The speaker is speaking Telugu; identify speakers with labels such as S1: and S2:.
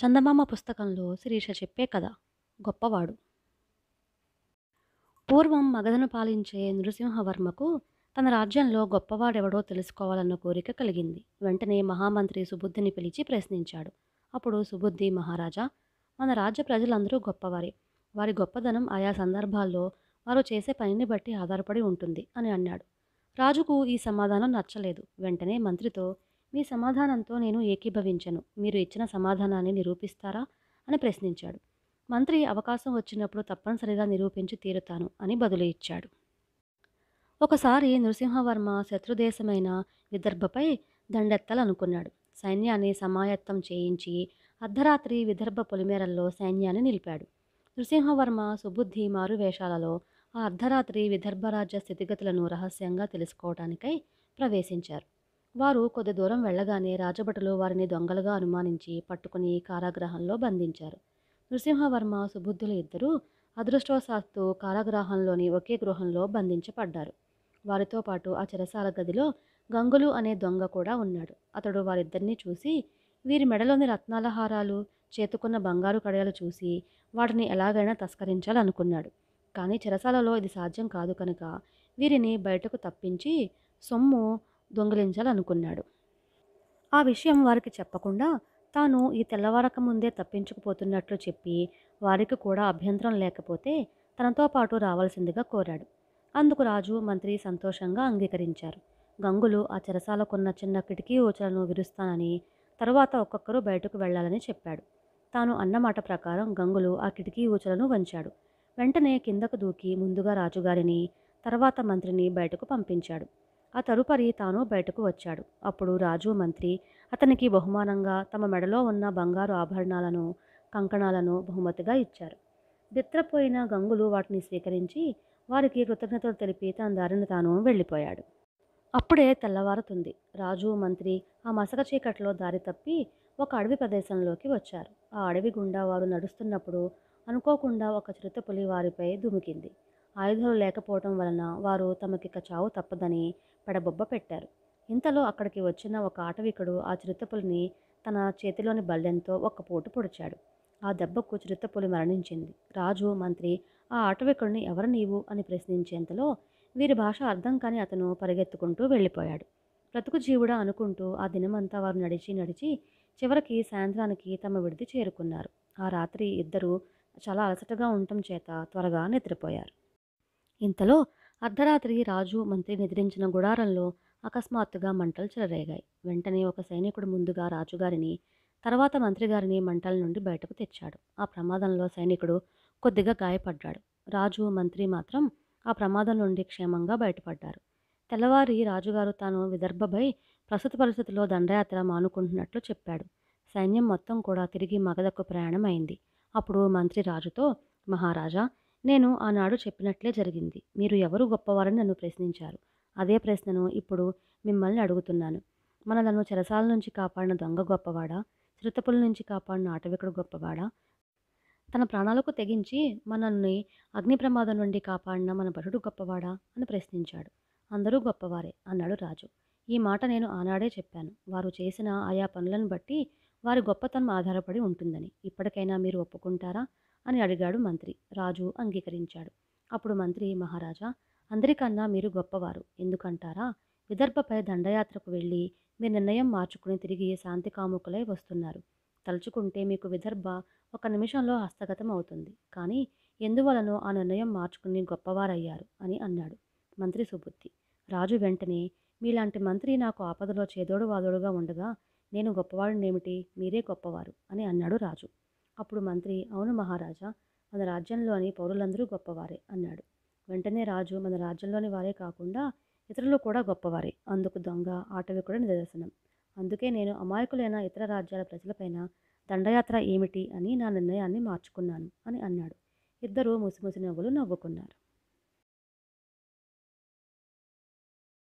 S1: చందమామ పుస్తకంలో శిరీష చెప్పే కథ గొప్పవాడు పూర్వం మగధను పాలించే నృసింహవర్మకు తన రాజ్యంలో గొప్పవాడెవడో తెలుసుకోవాలన్న కోరిక కలిగింది వెంటనే మహామంత్రి సుబుద్ధిని పిలిచి ప్రశ్నించాడు అప్పుడు సుబుద్ధి మహారాజా మన రాజ్య ప్రజలందరూ గొప్పవారే వారి గొప్పదనం ఆయా సందర్భాల్లో వారు చేసే పనిని బట్టి ఆధారపడి ఉంటుంది అని అన్నాడు రాజుకు ఈ సమాధానం నచ్చలేదు వెంటనే మంత్రితో మీ సమాధానంతో నేను ఏకీభవించను మీరు ఇచ్చిన సమాధానాన్ని నిరూపిస్తారా అని ప్రశ్నించాడు మంత్రి అవకాశం వచ్చినప్పుడు తప్పనిసరిగా నిరూపించి తీరుతాను అని బదులు ఇచ్చాడు ఒకసారి నృసింహవర్మ శత్రుదేశమైన విదర్భపై దండెత్తాలనుకున్నాడు సైన్యాన్ని సమాయత్తం చేయించి అర్ధరాత్రి విదర్భ పొలిమేరల్లో సైన్యాన్ని నిలిపాడు నృసింహవర్మ సుబుద్ధి మారువేషాలలో ఆ అర్ధరాత్రి విదర్భరాజ్య స్థితిగతులను రహస్యంగా తెలుసుకోవటానికై ప్రవేశించారు వారు కొద్ది దూరం వెళ్లగానే రాజభటులు వారిని దొంగలుగా అనుమానించి పట్టుకుని కారాగ్రహంలో బంధించారు నృసింహవర్మ సుబుద్ధులు ఇద్దరూ అదృష్టవశాత్తు కారాగ్రహంలోని ఒకే గృహంలో బంధించబడ్డారు వారితో పాటు ఆ చెరసాల గదిలో గంగులు అనే దొంగ కూడా ఉన్నాడు అతడు వారిద్దరినీ చూసి వీరి మెడలోని రత్నాల హారాలు చేతుకున్న బంగారు కడయాలు చూసి వాటిని ఎలాగైనా తస్కరించాలనుకున్నాడు కానీ చెరసాలలో ఇది సాధ్యం కాదు కనుక వీరిని బయటకు తప్పించి సొమ్ము దొంగిలించాలనుకున్నాడు ఆ విషయం వారికి చెప్పకుండా తాను ఈ తెల్లవారక ముందే తప్పించుకుపోతున్నట్లు చెప్పి వారికి కూడా అభ్యంతరం లేకపోతే తనతో పాటు రావాల్సిందిగా కోరాడు అందుకు రాజు మంత్రి సంతోషంగా అంగీకరించారు గంగులు ఆ చెరసాలకున్న చిన్న కిటికీ ఊచలను విరుస్తానని తరువాత ఒక్కొక్కరు బయటకు వెళ్లాలని చెప్పాడు తాను అన్నమాట ప్రకారం గంగులు ఆ కిటికీ ఊచలను వంచాడు వెంటనే కిందకు దూకి ముందుగా రాజుగారిని తర్వాత మంత్రిని బయటకు పంపించాడు ఆ తరుపరి తాను బయటకు వచ్చాడు అప్పుడు రాజు మంత్రి అతనికి బహుమానంగా తమ మెడలో ఉన్న బంగారు ఆభరణాలను కంకణాలను బహుమతిగా ఇచ్చారు బిత్రపోయిన గంగులు వాటిని స్వీకరించి వారికి కృతజ్ఞతలు తెలిపి తన దారిని తాను వెళ్ళిపోయాడు అప్పుడే తెల్లవారుతుంది రాజు మంత్రి ఆ మసక చీకట్లో దారి తప్పి ఒక అడవి ప్రదేశంలోకి వచ్చారు ఆ అడవి గుండా వారు నడుస్తున్నప్పుడు అనుకోకుండా ఒక చిరుతపులి వారిపై దుమికింది ఆయుధాలు లేకపోవడం వలన వారు తమకిక చావు తప్పదని పెడబొబ్బ పెట్టారు ఇంతలో అక్కడికి వచ్చిన ఒక ఆటవికుడు ఆ చిరుతపులిని తన చేతిలోని బల్లెంతో ఒక్క పోటు పొడిచాడు ఆ దెబ్బకు చిరుతపులి మరణించింది రాజు మంత్రి ఆ ఆటవికుడిని ఎవరు నీవు అని ప్రశ్నించేంతలో వీరి భాష అర్థం కాని అతను పరిగెత్తుకుంటూ వెళ్ళిపోయాడు బ్రతుకు జీవుడా అనుకుంటూ ఆ దినమంతా వారు నడిచి నడిచి చివరికి సాయంత్రానికి తమ విడిది చేరుకున్నారు ఆ రాత్రి ఇద్దరూ చాలా అలసటగా ఉండటం చేత త్వరగా నిద్రపోయారు ఇంతలో అర్ధరాత్రి రాజు మంత్రి నిద్రించిన గుడారంలో అకస్మాత్తుగా మంటలు చెలరేగాయి వెంటనే ఒక సైనికుడు ముందుగా రాజుగారిని తర్వాత మంత్రిగారిని మంటల నుండి బయటకు తెచ్చాడు ఆ ప్రమాదంలో సైనికుడు కొద్దిగా గాయపడ్డాడు రాజు మంత్రి మాత్రం ఆ ప్రమాదం నుండి క్షేమంగా బయటపడ్డారు తెల్లవారి రాజుగారు తాను విదర్భపై ప్రస్తుత పరిస్థితుల్లో దండయాత్ర మానుకుంటున్నట్లు చెప్పాడు సైన్యం మొత్తం కూడా తిరిగి మగధకు ప్రయాణం అయింది అప్పుడు మంత్రి రాజుతో మహారాజా నేను ఆనాడు చెప్పినట్లే జరిగింది మీరు ఎవరు గొప్పవారని నన్ను ప్రశ్నించారు అదే ప్రశ్నను ఇప్పుడు మిమ్మల్ని అడుగుతున్నాను మనలను చెరసాల నుంచి కాపాడిన దొంగ గొప్పవాడా చిరుతపుల నుంచి కాపాడిన ఆటవికుడు గొప్పవాడా తన ప్రాణాలకు తెగించి మనల్ని అగ్ని ప్రమాదం నుండి కాపాడిన మన భటుడు గొప్పవాడా అని ప్రశ్నించాడు అందరూ గొప్పవారే అన్నాడు రాజు ఈ మాట నేను ఆనాడే చెప్పాను వారు చేసిన ఆయా పనులను బట్టి వారి గొప్పతనం ఆధారపడి ఉంటుందని ఇప్పటికైనా మీరు ఒప్పుకుంటారా అని అడిగాడు మంత్రి రాజు అంగీకరించాడు అప్పుడు మంత్రి మహారాజా అందరికన్నా మీరు గొప్పవారు ఎందుకంటారా విదర్భపై దండయాత్రకు వెళ్ళి మీ నిర్ణయం మార్చుకుని తిరిగి శాంతి కాముకులై వస్తున్నారు తలుచుకుంటే మీకు విదర్భ ఒక నిమిషంలో హస్తగతం అవుతుంది కానీ ఎందువలనో ఆ నిర్ణయం మార్చుకుని గొప్పవారయ్యారు అని అన్నాడు మంత్రి సుబుద్ధి రాజు వెంటనే మీలాంటి మంత్రి నాకు ఆపదలో చేదోడు వాదోడుగా ఉండగా నేను గొప్పవాడినేమిటి మీరే గొప్పవారు అని అన్నాడు రాజు అప్పుడు మంత్రి అవును మహారాజా మన రాజ్యంలోని పౌరులందరూ గొప్పవారే అన్నాడు వెంటనే రాజు మన రాజ్యంలోని వారే కాకుండా ఇతరులు కూడా గొప్పవారే అందుకు దొంగ ఆటవి కూడా నిదర్శనం అందుకే నేను అమాయకులైన ఇతర రాజ్యాల ప్రజలపైన దండయాత్ర ఏమిటి అని నా నిర్ణయాన్ని మార్చుకున్నాను అని అన్నాడు ఇద్దరూ ముసిముసి నవ్వులు నవ్వుకున్నారు